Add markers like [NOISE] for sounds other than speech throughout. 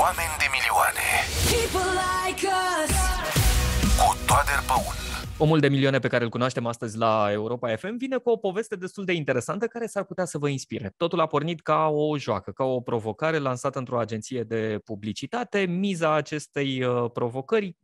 Oameni de milioane like Cu Toader băun. Omul de milioane pe care îl cunoaștem astăzi la Europa FM vine cu o poveste destul de interesantă care s-ar putea să vă inspire. Totul a pornit ca o joacă, ca o provocare lansată într-o agenție de publicitate. Miza acestei uh, provocări,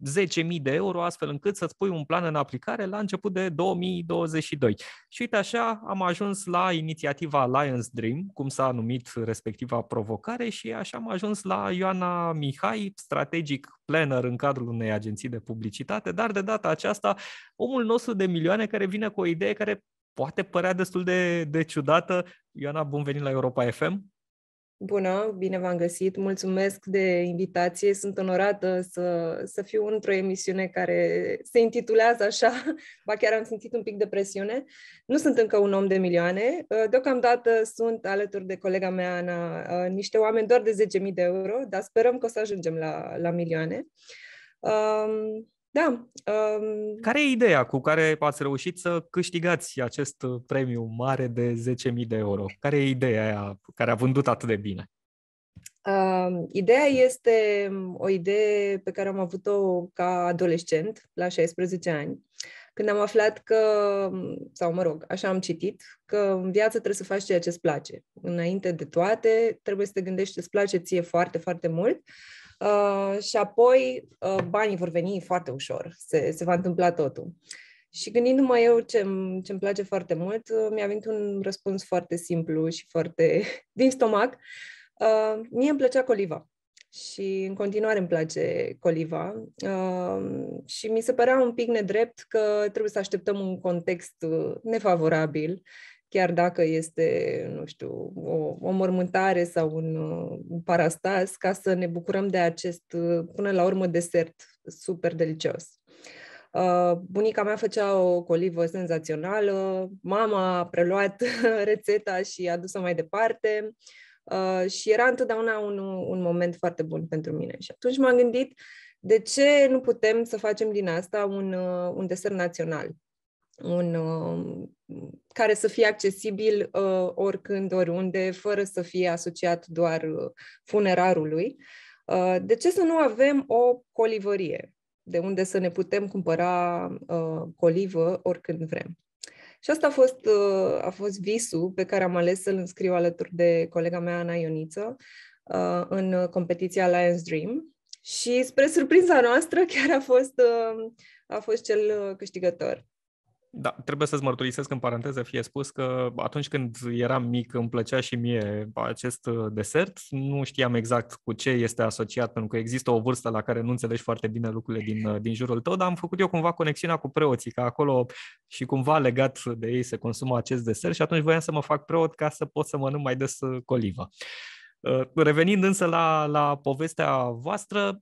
10.000 de euro, astfel încât să-ți pui un plan în aplicare la început de 2022. Și uite așa am ajuns la inițiativa Lions Dream, cum s-a numit respectiva provocare și așa am ajuns la Ioana Mihai, strategic planner în cadrul unei agenții de publicitate, dar de data aceasta omul nostru de milioane care vine cu o idee care poate părea destul de, de ciudată. Ioana, bun venit la Europa FM! Bună, bine v-am găsit. Mulțumesc de invitație. Sunt onorată să, să fiu într-o emisiune care se intitulează așa, [LAUGHS] ba chiar am simțit un pic de presiune. Nu sunt încă un om de milioane. Deocamdată sunt alături de colega mea, Ana, uh, niște oameni doar de 10.000 de euro, dar sperăm că o să ajungem la, la milioane. Um, da. Um... Care e ideea cu care ați reușit să câștigați acest uh, premiu mare de 10.000 de euro? Care e ideea aia care a vândut atât de bine? Uh, ideea este um, o idee pe care am avut-o ca adolescent, la 16 ani, când am aflat că, um, sau mă rog, așa am citit, că în viață trebuie să faci ceea ce îți place. Înainte de toate, trebuie să te gândești ce îți place ție foarte, foarte mult Uh, și apoi uh, banii vor veni foarte ușor, se, se va întâmpla totul. Și gândindu-mă eu ce-mi, ce place foarte mult, uh, mi-a venit un răspuns foarte simplu și foarte [LAUGHS] din stomac. Uh, mie îmi plăcea coliva și în continuare îmi place coliva uh, și mi se părea un pic nedrept că trebuie să așteptăm un context uh, nefavorabil chiar dacă este, nu știu, o, o mormântare sau un, un parastas, ca să ne bucurăm de acest, până la urmă, desert super delicios. Uh, bunica mea făcea o colivă senzațională, mama a preluat [LAUGHS] rețeta și a dus-o mai departe uh, și era întotdeauna un, un moment foarte bun pentru mine. Și atunci m-am gândit de ce nu putem să facem din asta un, un desert național? un, uh, care să fie accesibil uh, oricând, oriunde, fără să fie asociat doar uh, funerarului. De ce să nu avem o colivărie, de unde să ne putem cumpăra colivă oricând vrem? Și asta a fost, a fost visul pe care am ales să-l înscriu alături de colega mea, Ana Ioniță, în competiția Lions Dream. Și spre surprinza noastră chiar a fost, a fost cel câștigător. Da, trebuie să-ți mărturisesc în paranteză, fie spus că atunci când eram mic îmi plăcea și mie acest uh, desert, nu știam exact cu ce este asociat, pentru că există o vârstă la care nu înțelegi foarte bine lucrurile din, uh, din jurul tău, dar am făcut eu cumva conexiunea cu preoții, că acolo și cumva legat de ei se consumă acest desert și atunci voiam să mă fac preot ca să pot să mănânc mai des uh, colivă. Revenind însă la, la povestea voastră,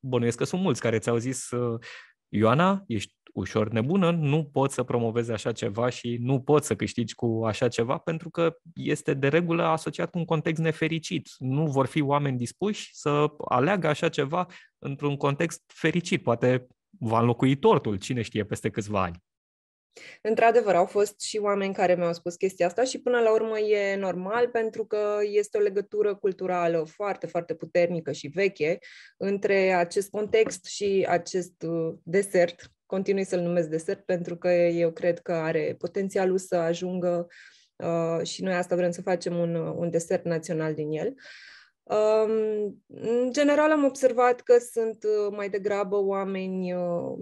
bănuiesc că sunt mulți care ți-au zis Ioana, ești ușor nebună, nu poți să promovezi așa ceva și nu poți să câștigi cu așa ceva pentru că este de regulă asociat cu un context nefericit. Nu vor fi oameni dispuși să aleagă așa ceva într-un context fericit. Poate va înlocui tortul, cine știe, peste câțiva ani. Într-adevăr, au fost și oameni care mi-au spus chestia asta și până la urmă e normal pentru că este o legătură culturală foarte, foarte puternică și veche între acest context și acest uh, desert continui să-l numesc desert pentru că eu cred că are potențialul să ajungă uh, și noi asta vrem să facem un, uh, un desert național din el. Um, în general am observat că sunt uh, mai degrabă oameni uh,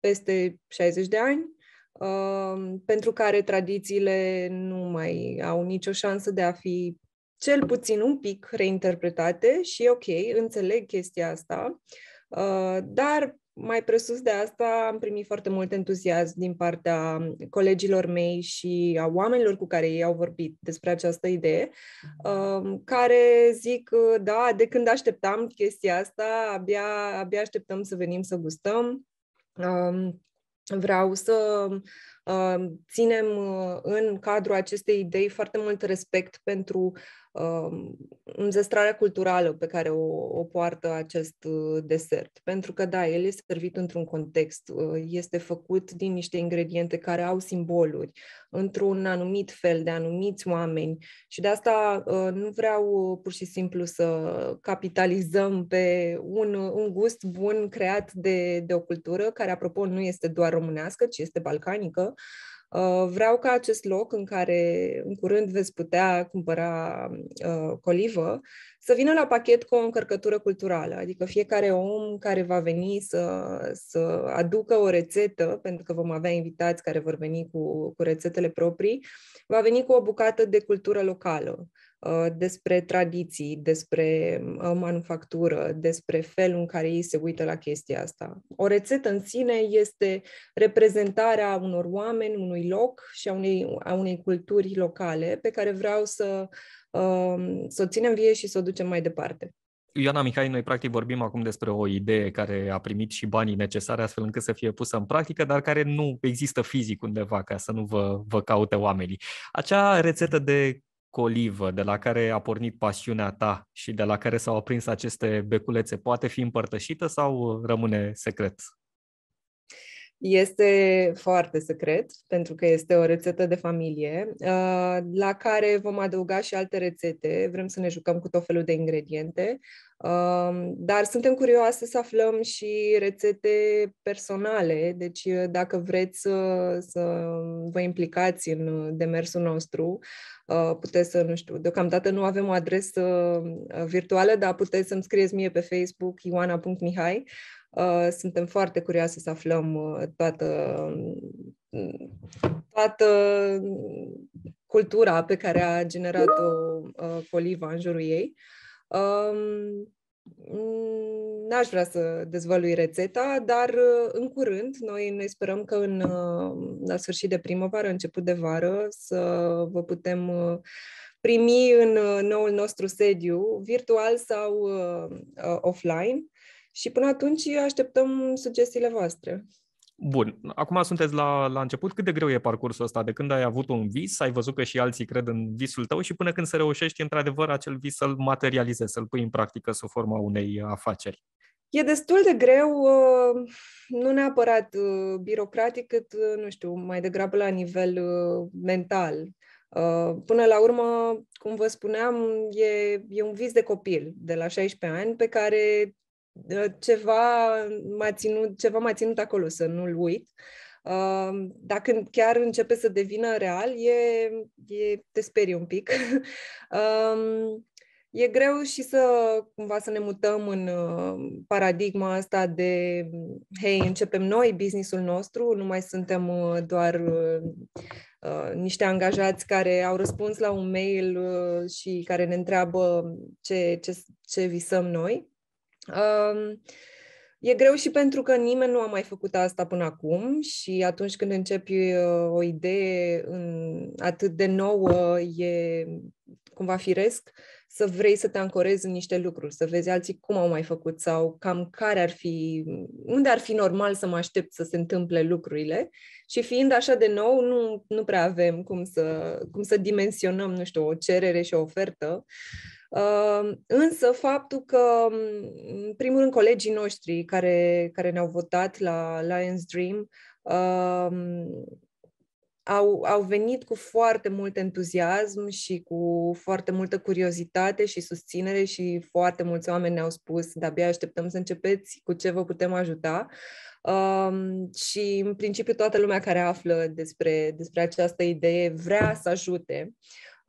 peste 60 de ani, uh, pentru care tradițiile nu mai au nicio șansă de a fi cel puțin un pic reinterpretate și ok, înțeleg chestia asta. Uh, Uh, dar mai presus de asta, am primit foarte mult entuziasm din partea colegilor mei și a oamenilor cu care ei au vorbit despre această idee, um, care zic, uh, da, de când așteptam chestia asta, abia, abia așteptăm să venim să gustăm. Um, vreau să um, ținem uh, în cadrul acestei idei foarte mult respect pentru Um, înzestrarea culturală pe care o, o poartă acest uh, desert. Pentru că, da, el este servit într-un context, uh, este făcut din niște ingrediente care au simboluri, într-un anumit fel de anumiți oameni și de asta uh, nu vreau pur și simplu să capitalizăm pe un, un gust bun creat de, de o cultură, care, apropo, nu este doar românească, ci este balcanică, Uh, vreau ca acest loc în care în curând veți putea cumpăra uh, colivă să vină la pachet cu o încărcătură culturală, adică fiecare om care va veni să, să aducă o rețetă, pentru că vom avea invitați care vor veni cu, cu rețetele proprii, va veni cu o bucată de cultură locală Uh, despre tradiții, despre uh, manufactură, despre felul în care ei se uită la chestia asta. O rețetă în sine este reprezentarea unor oameni, unui loc și a unei, a unei culturi locale pe care vreau să, um, să o ținem vie și să o ducem mai departe. Ioana Mihai, noi practic vorbim acum despre o idee care a primit și banii necesari astfel încât să fie pusă în practică, dar care nu există fizic undeva ca să nu vă, vă caute oamenii. Acea rețetă de colivă de la care a pornit pasiunea ta și de la care s-au aprins aceste beculețe poate fi împărtășită sau rămâne secret este foarte secret, pentru că este o rețetă de familie, uh, la care vom adăuga și alte rețete. Vrem să ne jucăm cu tot felul de ingrediente, uh, dar suntem curioase să aflăm și rețete personale, deci uh, dacă vreți să, să vă implicați în demersul nostru, puteți să, nu știu, deocamdată nu avem o adresă virtuală, dar puteți să-mi scrieți mie pe Facebook ioana.mihai Uh, suntem foarte curioase să aflăm uh, toată, mm, toată mm, cultura pe care a generat-o Coliva uh, în jurul ei. Um, mm, n-aș vrea să dezvălui rețeta, dar în curând noi, noi sperăm că în, la sfârșit de primăvară, început de vară, să vă putem primi în noul nostru sediu, virtual sau offline, și până atunci așteptăm sugestiile voastre. Bun, acum sunteți la, la început. Cât de greu e parcursul ăsta? De când ai avut un vis, ai văzut că și alții cred în visul tău și până când se reușești într-adevăr acel vis să-l materializezi, să-l pui în practică sub forma unei afaceri? E destul de greu, uh, nu neapărat uh, birocratic, cât, uh, nu știu, mai degrabă la nivel mental. Până la urmă, cum vă spuneam, e, e un vis de copil de la 16 ani pe care Ă, ceva m-a ținut, ceva m-a ținut acolo, să nu-l uit. Ă, dacă chiar începe să devină real, e, e, te sperie un pic. [LAUGHS] Ă, e greu și să cumva să ne mutăm în paradigma asta de hei, începem noi businessul nostru, nu mai suntem doar niște angajați care au răspuns la un mail și care ne întreabă ce, ce, ce visăm noi. Um, E greu și pentru că nimeni nu a mai făcut asta până acum și atunci când începi uh, o idee atât de nouă, e cumva firesc să vrei să te ancorezi în niște lucruri, să vezi alții cum au mai făcut sau cam care ar fi, unde ar fi normal să mă aștept să se întâmple lucrurile. Și fiind așa de nou, nu, nu prea avem cum să, cum să dimensionăm, nu știu, o cerere și o ofertă Însă faptul că, în primul rând, colegii noștri care, care ne-au votat la Lions Dream au, au venit cu foarte mult entuziasm și cu foarte multă curiozitate și susținere și foarte mulți oameni ne-au spus de-abia așteptăm să începeți, cu ce vă putem ajuta. Um, și în principiu toată lumea care află despre, despre această idee vrea să ajute.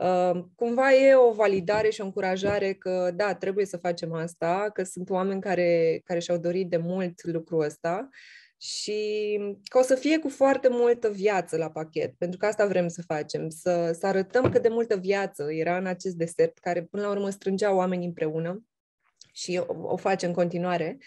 Ehm, cumva e o validare și o încurajare că, da, trebuie să facem asta, că sunt oameni care, care și-au dorit de mult lucrul ăsta și că o să fie cu foarte multă viață la pachet, pentru că asta vrem să facem, să, să arătăm cât de multă viață era în acest desert, care până la urmă strângea oamenii împreună și o, o face în continuare.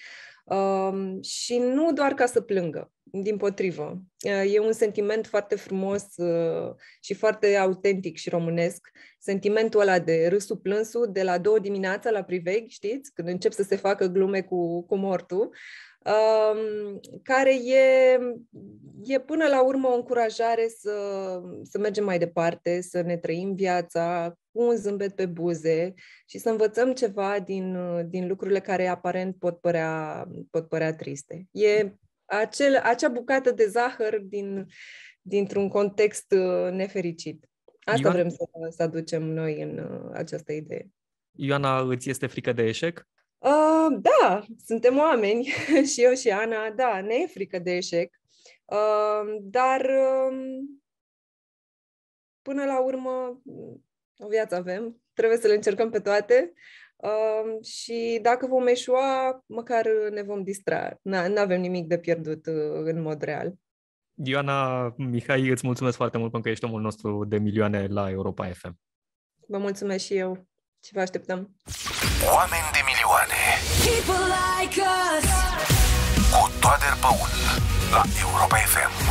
Um, și nu doar ca să plângă, din potrivă. Uh, e un sentiment foarte frumos uh, și foarte autentic și românesc. Sentimentul ăla de râsul plânsul de la două dimineața la priveg, știți? Când încep să se facă glume cu, cu mortul. Um, care e, e până la urmă o încurajare să, să mergem mai departe, să ne trăim viața cu un zâmbet pe buze și să învățăm ceva din, din lucrurile care aparent pot părea, pot părea triste. E acel, acea bucată de zahăr din, dintr-un context uh, nefericit. Asta Ioana... vrem să, să aducem noi în uh, această idee. Ioana, îți este frică de eșec? Uh, da, suntem oameni [LAUGHS] și eu și Ana, da, ne e frică de eșec, uh, dar uh, până la urmă mm, o viață avem, trebuie să le încercăm pe toate și dacă vom eșua, măcar ne vom distra. Nu avem nimic de pierdut uh, în mod real. Ioana Mihai, îți mulțumesc foarte mult pentru că ești omul nostru de milioane la Europa FM. Vă mulțumesc și eu și vă așteptăm. Oameni de milioane. Like us. Cu toate Băun la Europa FM.